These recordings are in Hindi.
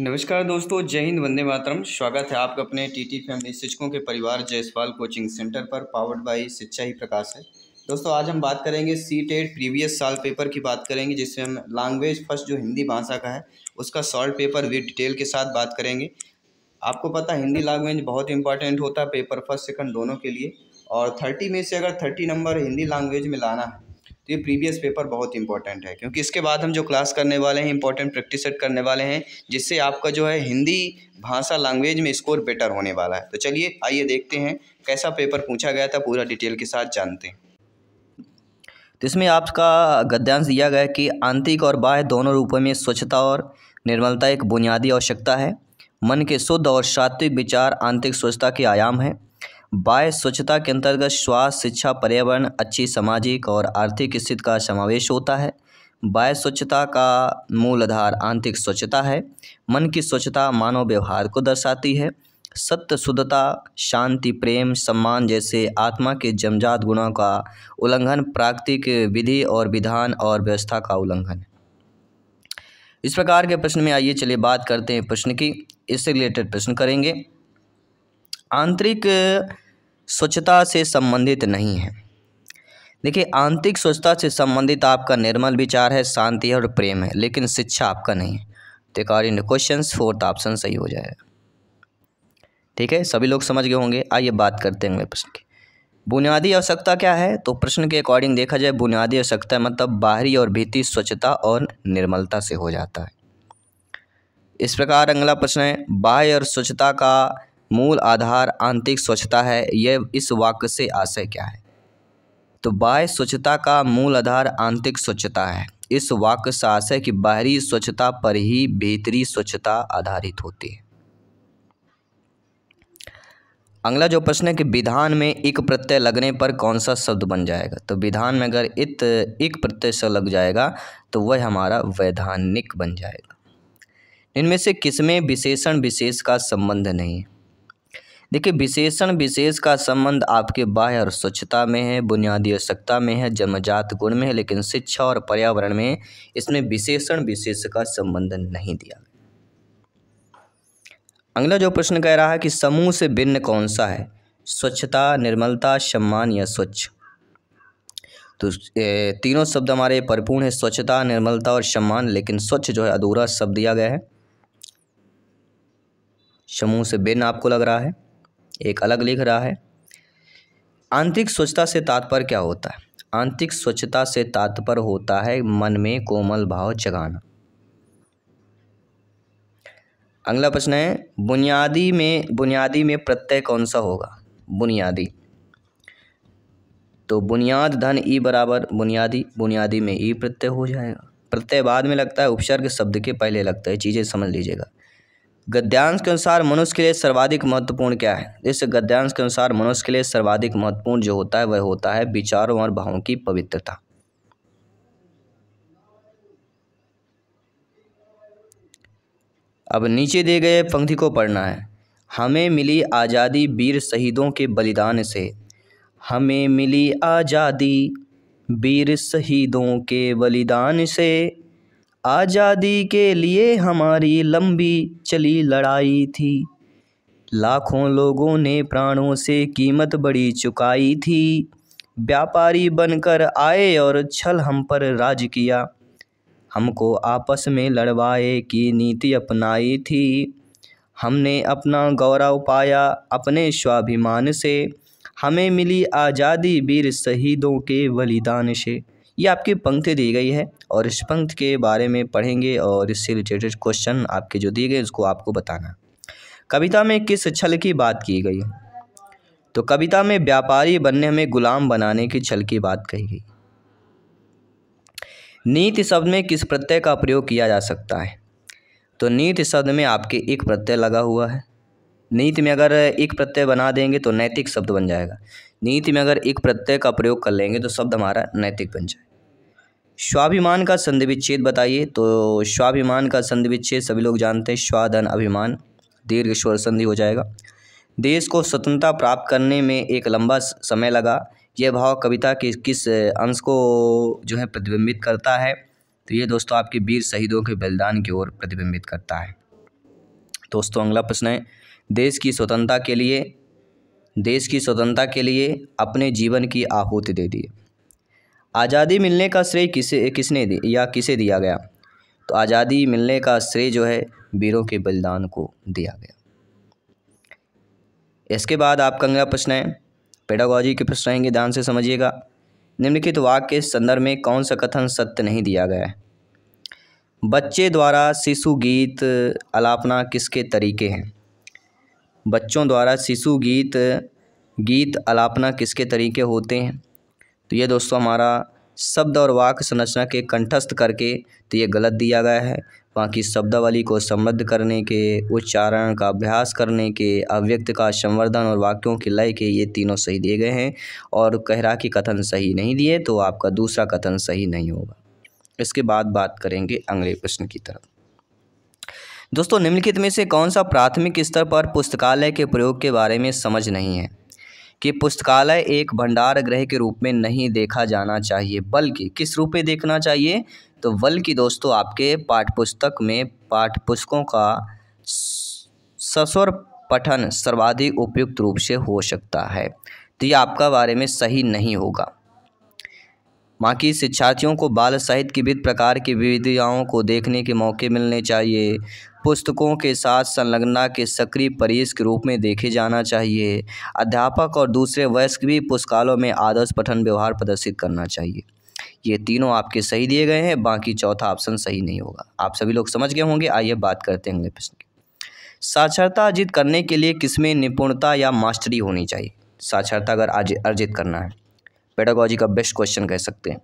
नमस्कार दोस्तों जय हिंद वंदे मातरम स्वागत है आपका अपने टीटी फैमिली शिक्षकों के परिवार जयसवाल कोचिंग सेंटर पर पावर्ड बाई शिक्षा ही प्रकाश है दोस्तों आज हम बात करेंगे सी टेट प्रीवियस साल पेपर की बात करेंगे जिसमें हम लैंग्वेज फर्स्ट जो हिंदी भाषा का है उसका सॉल्ट पेपर विद डिटेल के साथ बात करेंगे आपको पता हिंदी लैंग्वेज बहुत इंपॉर्टेंट होता है पेपर फर्स्ट सेकंड दोनों के लिए और थर्टी में से अगर थर्टी नंबर हिंदी लैंग्वेज में लाना है तो ये प्रीवियस पेपर बहुत इंपॉर्टेंट है क्योंकि इसके बाद हम जो क्लास करने वाले हैं इंपॉर्टेंट प्रैक्टिस सेट करने वाले हैं जिससे आपका जो है हिंदी भाषा लैंग्वेज में स्कोर बेटर होने वाला है तो चलिए आइए देखते हैं कैसा पेपर पूछा गया था पूरा डिटेल के साथ जानते हैं तो इसमें आपका गद्यांश दिया गया कि आंतरिक और बाह्य दोनों रूपों में स्वच्छता और निर्मलता एक बुनियादी आवश्यकता है मन के शुद्ध और सात्विक विचार आंतरिक स्वच्छता के आयाम हैं बाय स्वच्छता के अंतर्गत स्वास्थ्य शिक्षा पर्यावरण अच्छी सामाजिक और आर्थिक स्थिति का समावेश होता है बाय स्वच्छता का मूल आधार आंतरिक स्वच्छता है मन की स्वच्छता मानव व्यवहार को दर्शाती है सत्य शुद्धता शांति प्रेम सम्मान जैसे आत्मा के जमजात गुणों का उल्लंघन प्राकृतिक विधि और विधान और व्यवस्था का उल्लंघन इस प्रकार के प्रश्न में आइए चलिए बात करते हैं प्रश्न की इससे रिलेटेड प्रश्न करेंगे आंतरिक स्वच्छता से संबंधित नहीं है देखिए आंतरिक स्वच्छता से संबंधित आपका निर्मल विचार है शांति और प्रेम है लेकिन शिक्षा आपका नहीं है तो according to question fourth option सही हो जाएगा ठीक है सभी लोग समझ गए होंगे आइए बात करते हैं अगले प्रश्न की बुनियादी आवश्यकता क्या है तो प्रश्न के अकॉर्डिंग देखा जाए बुनियादी आवश्यकता मतलब बाहरी और भीतरी स्वच्छता और निर्मलता से हो जाता है इस प्रकार अगला प्रश्न है बाह्य और स्वच्छता का मूल आधार आंतरिक स्वच्छता है यह इस वाक्य से आशय क्या है तो बाह्य स्वच्छता का मूल आधार आंतरिक स्वच्छता है इस वाक्य से आशय की बाहरी स्वच्छता पर ही भीतरी स्वच्छता आधारित होती है अगला जो प्रश्न है कि विधान में एक प्रत्यय लगने पर कौन सा शब्द बन जाएगा तो विधान में अगर इत एक प्रत्यय से लग जाएगा तो वह हमारा वैधानिक बन जाएगा इनमें से किसमें विशेषण विशेष का संबंध नहीं है देखिए विशेषण विशेष का संबंध आपके बाह्य और स्वच्छता में है बुनियादी आवश्यकता में है जन्मजात गुण में है लेकिन शिक्षा और पर्यावरण में इसमें विशेषण विशेष का संबंध नहीं दिया अगला जो प्रश्न कह रहा है कि समूह से भिन्न कौन सा है स्वच्छता निर्मलता सम्मान या स्वच्छ तो तीनों शब्द हमारे परिपूर्ण है स्वच्छता निर्मलता और सम्मान लेकिन स्वच्छ जो है अधूरा शब्द दिया गया है समूह से भिन्न आपको लग रहा है एक अलग लिख रहा है आंतरिक स्वच्छता से तात्पर्य क्या होता है आंतरिक स्वच्छता से तात्पर्य होता है मन में कोमल भाव जगाना अगला प्रश्न है बुनियादी में बुनियादी में प्रत्यय कौन सा होगा बुनियादी तो बुनियाद धन ई बराबर बुनियादी बुनियादी में ई प्रत्यय हो जाएगा प्रत्यय बाद में लगता है उपसर्ग शब्द के पहले लगता है चीज़ें समझ लीजिएगा गद्यांश के अनुसार मनुष्य के लिए सर्वाधिक महत्वपूर्ण क्या है इस गद्यांश के अनुसार मनुष्य के लिए सर्वाधिक महत्वपूर्ण जो होता है वह होता है विचारों और भावों की पवित्रता अब नीचे दिए गए पंक्ति को पढ़ना है हमें मिली आज़ादी वीर शहीदों के बलिदान से हमें मिली आज़ादी वीर शहीदों के बलिदान से आज़ादी के लिए हमारी लंबी चली लड़ाई थी लाखों लोगों ने प्राणों से कीमत बड़ी चुकाई थी व्यापारी बनकर आए और छल हम पर राज किया हमको आपस में लड़वाए की नीति अपनाई थी हमने अपना गौरव पाया अपने स्वाभिमान से हमें मिली आज़ादी वीर शहीदों के बलिदान से ये आपकी पंक्ति दी गई है और इस पंक्ति के बारे में पढ़ेंगे और इससे रिलेटेड क्वेश्चन आपके जो दिए गए उसको आपको बताना कविता में किस छल की बात की गई तो कविता में व्यापारी बनने में गुलाम बनाने की छल की बात कही गई नीति शब्द में किस प्रत्यय का प्रयोग किया जा सकता है तो नीत शब्द में आपके एक प्रत्यय लगा हुआ है नीति में अगर एक प्रत्यय बना देंगे तो नैतिक शब्द बन जाएगा नीति में अगर एक प्रत्यय का प्रयोग कर लेंगे तो शब्द हमारा नैतिक बन जाए स्वाभिमान का संधि विच्छेद बताइए तो स्वाभिमान का संधि विच्छेद सभी लोग जानते हैं स्वाधन अभिमान दीर्घ स्वर संधि हो जाएगा देश को स्वतंत्रता प्राप्त करने में एक लंबा समय लगा यह भाव कविता के किस अंश को जो है प्रतिबिंबित करता है तो ये दोस्तों आपके वीर शहीदों के बलिदान की ओर प्रतिबिंबित करता है दोस्तों अगला प्रश्न है देश की स्वतंत्रता के लिए देश की स्वतंत्रता के लिए अपने जीवन की आहूति दे दी आज़ादी मिलने का श्रेय किसे किसने दी या किसे दिया गया तो आज़ादी मिलने का श्रेय जो है वीरों के बलिदान को दिया गया इसके बाद आपका अगला प्रश्न है पेडागॉजी के प्रश्न रहेंगे ध्यान से समझिएगा निम्नलिखित वाक्य के संदर्भ में कौन सा कथन सत्य नहीं दिया गया है बच्चे द्वारा शिशु गीत अलापना किसके तरीके हैं बच्चों द्वारा शिशु गीत गीत अलापना किसके तरीके होते हैं तो ये दोस्तों हमारा शब्द और वाक्य संरचना के कंठस्थ करके तो ये गलत दिया गया है बाकी शब्दावली को समृद्ध करने के उच्चारण का अभ्यास करने के अव्यक्त का संवर्धन और वाक्यों के लय के ये तीनों सही दिए गए हैं और कहरा की कथन सही नहीं दिए तो आपका दूसरा कथन सही नहीं होगा इसके बाद बात करेंगे अगले प्रश्न की तरफ दोस्तों निम्नलिखित में से कौन सा प्राथमिक स्तर पर पुस्तकालय के प्रयोग के बारे में समझ नहीं है कि पुस्तकालय एक भंडार गृह के रूप में नहीं देखा जाना चाहिए बल्कि किस रूप में देखना चाहिए तो बल्कि दोस्तों आपके पाठ्यपुस्तक में पाठ्यपुस्तकों का सस्वर पठन सर्वाधिक उपयुक्त रूप से हो सकता है तो ये आपका बारे में सही नहीं होगा बाकी शिक्षार्थियों को बाल साहित्य की विभिन्न प्रकार की विविधियाओं को देखने के मौके मिलने चाहिए पुस्तकों के साथ संलग्नता के सक्रिय परिस के रूप में देखे जाना चाहिए अध्यापक और दूसरे वयस्क भी पुस्तकालों में आदर्श पठन व्यवहार प्रदर्शित करना चाहिए ये तीनों आपके सही दिए गए हैं बाकी चौथा ऑप्शन सही नहीं होगा आप सभी लोग समझ गए होंगे आइए बात करते हैं अगले प्रश्न की साक्षरता अर्जित करने के लिए किसमें निपुणता या मास्टरी होनी चाहिए साक्षरता अगर अर्जित करना है पेडागोजी का बेस्ट क्वेश्चन कह सकते हैं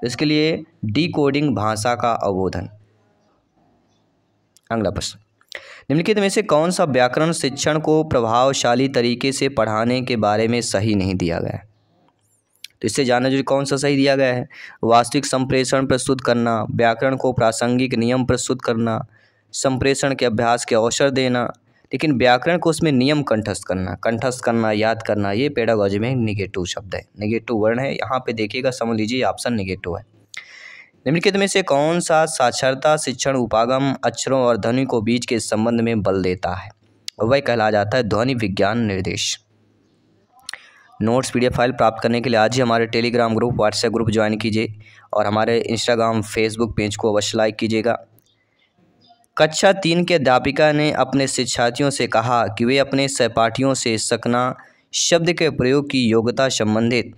तो इसके लिए डीकोडिंग भाषा का अवबोधन अगला प्रश्न निम्नलिखित में से कौन सा व्याकरण शिक्षण को प्रभावशाली तरीके से पढ़ाने के बारे में सही नहीं दिया गया है तो इससे जाना जो कौन सा सही दिया गया है वास्तविक संप्रेषण प्रस्तुत करना व्याकरण को प्रासंगिक नियम प्रस्तुत करना संप्रेषण के अभ्यास के अवसर देना लेकिन व्याकरण को उसमें नियम कंठस्थ करना कंठस्थ करना याद करना ये पेडागोजी में निगेटिव शब्द है निगेटिव वर्ण है यहाँ पे देखिएगा समझ लीजिए ऑप्शन निगेटिव है निम्नलिखित में से कौन सा साक्षरता शिक्षण उपागम अक्षरों और ध्वनि को बीच के संबंध में बल देता है वह कहला जाता है ध्वनि विज्ञान निर्देश नोट्स पी फाइल प्राप्त करने के लिए आज ही हमारे Telegram group WhatsApp group join कीजिए और हमारे इंस्टाग्राम फेसबुक पेज को अवश्य लाइक कीजिएगा कक्षा तीन के अध्यापिका ने अपने शिक्षार्थियों से कहा कि वे अपने सहपाठियों से सकना शब्द के प्रयोग की योग्यता संबंधित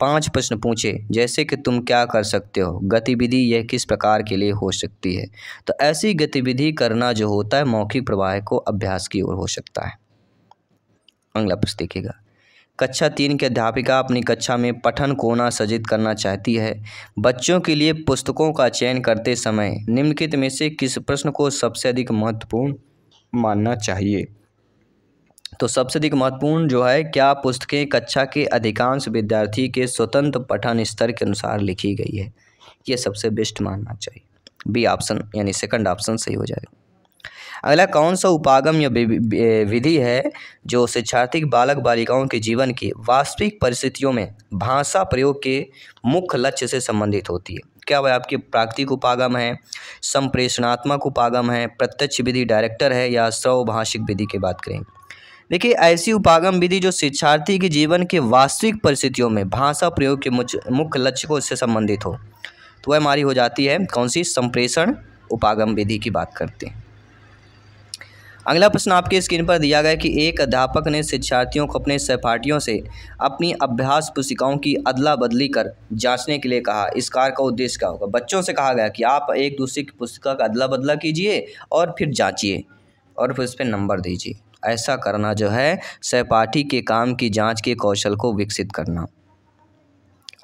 पांच प्रश्न पूछे जैसे कि तुम क्या कर सकते हो गतिविधि यह किस प्रकार के लिए हो सकती है तो ऐसी गतिविधि करना जो होता है मौखिक प्रवाह को अभ्यास की ओर हो सकता है अगला प्रश्न देखिएगा कक्षा तीन की अध्यापिका अपनी कक्षा में पठन कोना सजित करना चाहती है बच्चों के लिए पुस्तकों का चयन करते समय निम्नलिखित में से किस प्रश्न को सबसे अधिक महत्वपूर्ण मानना चाहिए तो सबसे अधिक महत्वपूर्ण जो है क्या पुस्तकें कक्षा के अधिकांश विद्यार्थी के स्वतंत्र पठन स्तर के अनुसार लिखी गई है ये सबसे बेस्ट मानना चाहिए बी ऑप्शन यानी सेकंड ऑप्शन सही हो जाएगा अगला कौन सा उपागम या विधि है जो शिक्षार्थी बालक बालिकाओं के जीवन की वास्तविक परिस्थितियों में भाषा प्रयोग के मुख्य लक्ष्य से संबंधित होती है क्या वह आपके प्राकृतिक उपागम है संप्रेषणात्मक उपागम है प्रत्यक्ष विधि डायरेक्टर है या स्वभाषिक विधि की बात करें देखिए ऐसी उपागम विधि जो शिक्षार्थी के जीवन के वास्तविक परिस्थितियों में भाषा प्रयोग के मुख्य लक्ष्य को से संबंधित हो तो वह हमारी हो जाती है कौन सी संप्रेषण उपागम विधि की बात करते हैं अगला प्रश्न आपके स्क्रीन पर दिया गया कि एक अध्यापक ने शिक्षार्थियों को अपने सहपाठियों से अपनी अभ्यास पुस्तिकाओं की अदला बदली कर जांचने के लिए कहा इस कार्य का उद्देश्य क्या होगा बच्चों से कहा गया कि आप एक दूसरे की पुस्तिका का अदला बदला कीजिए और फिर जाँचिए और फिर उस पर नंबर दीजिए ऐसा करना जो है सहपाठी के काम की जाँच के कौशल को विकसित करना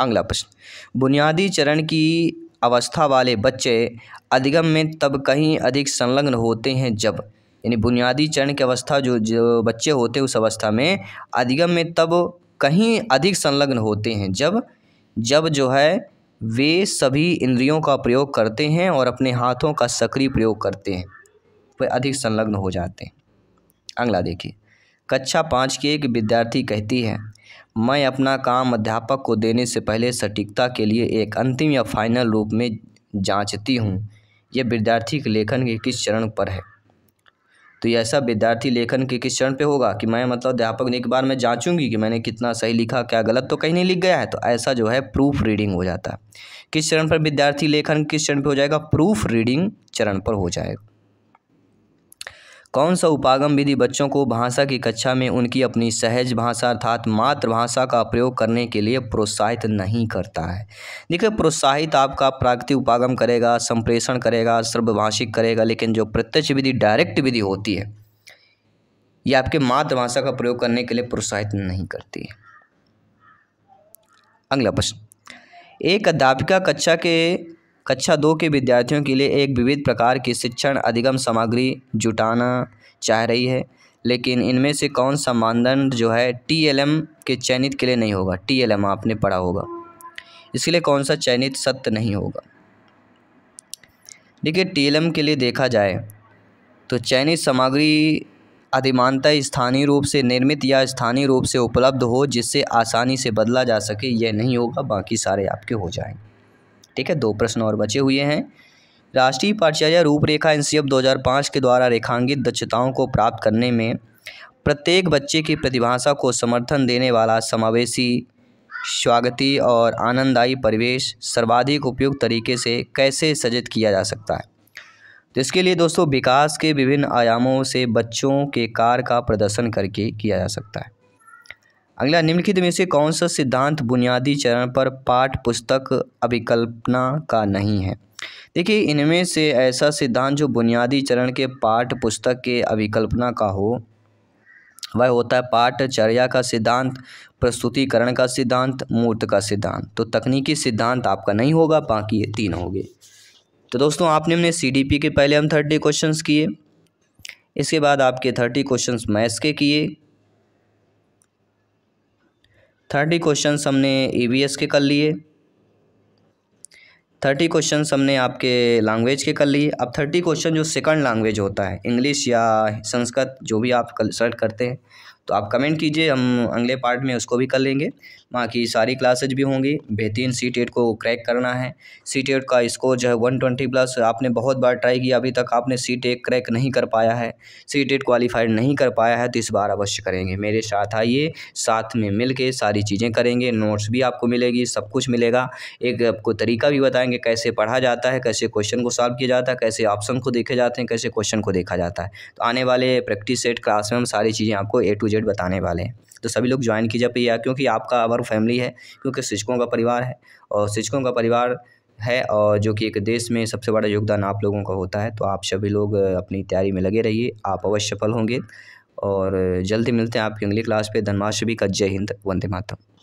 अगला प्रश्न बुनियादी चरण की अवस्था वाले बच्चे अधिगम में तब कहीं अधिक संलग्न होते हैं जब यानी बुनियादी चरण की अवस्था जो जो बच्चे होते हैं उस अवस्था में अधिगम में तब कहीं अधिक संलग्न होते हैं जब जब जो है वे सभी इंद्रियों का प्रयोग करते हैं और अपने हाथों का सक्रिय प्रयोग करते हैं वे अधिक संलग्न हो जाते हैं अगला देखिए कक्षा पाँच की एक विद्यार्थी कहती है मैं अपना काम अध्यापक को देने से पहले सटीकता के लिए एक अंतिम या फाइनल रूप में जांचती हूँ यह विद्यार्थी के लेखन के किस चरण पर है तो ये ऐसा विद्यार्थी लेखन के किस चरण पे होगा कि मैं मतलब अध्यापक ने एक बार मैं जांचूंगी कि मैंने कितना सही लिखा क्या गलत तो कहीं नहीं लिख गया है तो ऐसा जो है प्रूफ रीडिंग हो जाता है किस चरण पर विद्यार्थी लेखन किस चरण पर हो जाएगा प्रूफ रीडिंग चरण पर हो जाएगा कौन सा उपागम विधि बच्चों को भाषा की कक्षा में उनकी अपनी सहज भाषा अर्थात मातृभाषा का प्रयोग करने के लिए प्रोत्साहित नहीं करता है देखिए प्रोत्साहित आपका प्राकृतिक उपागम करेगा संप्रेषण करेगा सर्वभाषिक करेगा लेकिन जो प्रत्यक्ष विधि डायरेक्ट विधि होती है ये आपके मातृभाषा का प्रयोग करने के लिए प्रोत्साहित नहीं करती है अगला प्रश्न एक अध्यापिका कक्षा के कक्षा दो के विद्यार्थियों के लिए एक विविध प्रकार की शिक्षण अधिगम सामग्री जुटाना चाह रही है लेकिन इनमें से कौन सा मानदंड जो है टी एल एम के चयनित के लिए नहीं होगा टी एल एम आपने पढ़ा होगा इसके लिए कौन सा चयनित सत्य नहीं होगा देखिए टी एल एम के लिए देखा जाए तो चयनित सामग्री अधिमानता स्थानीय रूप से निर्मित या स्थानीय रूप से उपलब्ध हो जिससे आसानी से बदला जा सके यह नहीं होगा बाकी सारे आपके हो जाएंगे ठीक है दो प्रश्न और बचे हुए हैं राष्ट्रीय पाठ्यचर्या रूपरेखा एन सी के द्वारा रेखांकित दक्षताओं को प्राप्त करने में प्रत्येक बच्चे की प्रतिभाषा को समर्थन देने वाला समावेशी स्वागती और आनंददायी परिवेश सर्वाधिक उपयुक्त तरीके से कैसे सजित किया जा सकता है तो इसके लिए दोस्तों विकास के विभिन्न आयामों से बच्चों के कार्य का प्रदर्शन करके किया जा सकता है अगला निम्नलिखित में से कौन सा सिद्धांत बुनियादी चरण पर पाठ पुस्तक अभिकल्पना का नहीं है देखिए इनमें से ऐसा सिद्धांत जो बुनियादी चरण के पाठ पुस्तक के अभिकल्पना का हो वह होता है पाठचर्या का सिद्धांत प्रस्तुतिकरण का सिद्धांत मूर्त का सिद्धांत तो तकनीकी सिद्धांत आपका नहीं होगा बाकी ये तीन होंगे तो दोस्तों आपने हमने सी के पहले हम थर्टी क्वेश्चन किए इसके बाद आपके थर्टी क्वेश्चन मैथ्स के किए थर्टी क्वेश्चन हमने ई के कर लिए थर्टी क्वेश्चन हमने आपके लैंग्वेज के कर लिए अब थर्टी क्वेश्चन जो सेकंड लैंग्वेज होता है इंग्लिश या संस्कृत जो भी आप कर, सर्च करते हैं तो आप कमेंट कीजिए हम अगले पार्ट में उसको भी कर लेंगे बाकी सारी क्लासेज भी होंगी बेहतरीन सी टेट को क्रैक करना है सी टेट का स्कोर जो है वन ट्वेंटी प्लस आपने बहुत बार ट्राई किया अभी तक आपने सी टेट क्रैक नहीं कर पाया है सी टेट क्वालिफाइड नहीं कर पाया है तो इस बार अवश्य करेंगे मेरे साथ आइए साथ में मिल के सारी चीज़ें करेंगे नोट्स भी आपको मिलेगी सब कुछ मिलेगा एक आपको तरीका भी बताएंगे कैसे पढ़ा जाता है कैसे क्वेश्चन को सॉल्व किया जाता है कैसे ऑप्शन को देखे जाते हैं कैसे क्वेश्चन को देखा जाता है तो आने वाले प्रैक्टिस सेट क्लास में हम सारी चीज़ें आपको ए टू जेड जेड बताने वाले हैं तो सभी लोग ज्वाइन कीजिए भैया क्योंकि आपका अवर फैमिली है क्योंकि शिक्षकों का परिवार है और शिक्षकों का परिवार है और जो कि एक देश में सबसे बड़ा योगदान आप लोगों का होता है तो आप सभी लोग अपनी तैयारी में लगे रहिए आप अवश्य सफल होंगे और जल्दी मिलते हैं आपकी अगली क्लास पे धनमाष्टमी का जय हिंद वंदे मातरम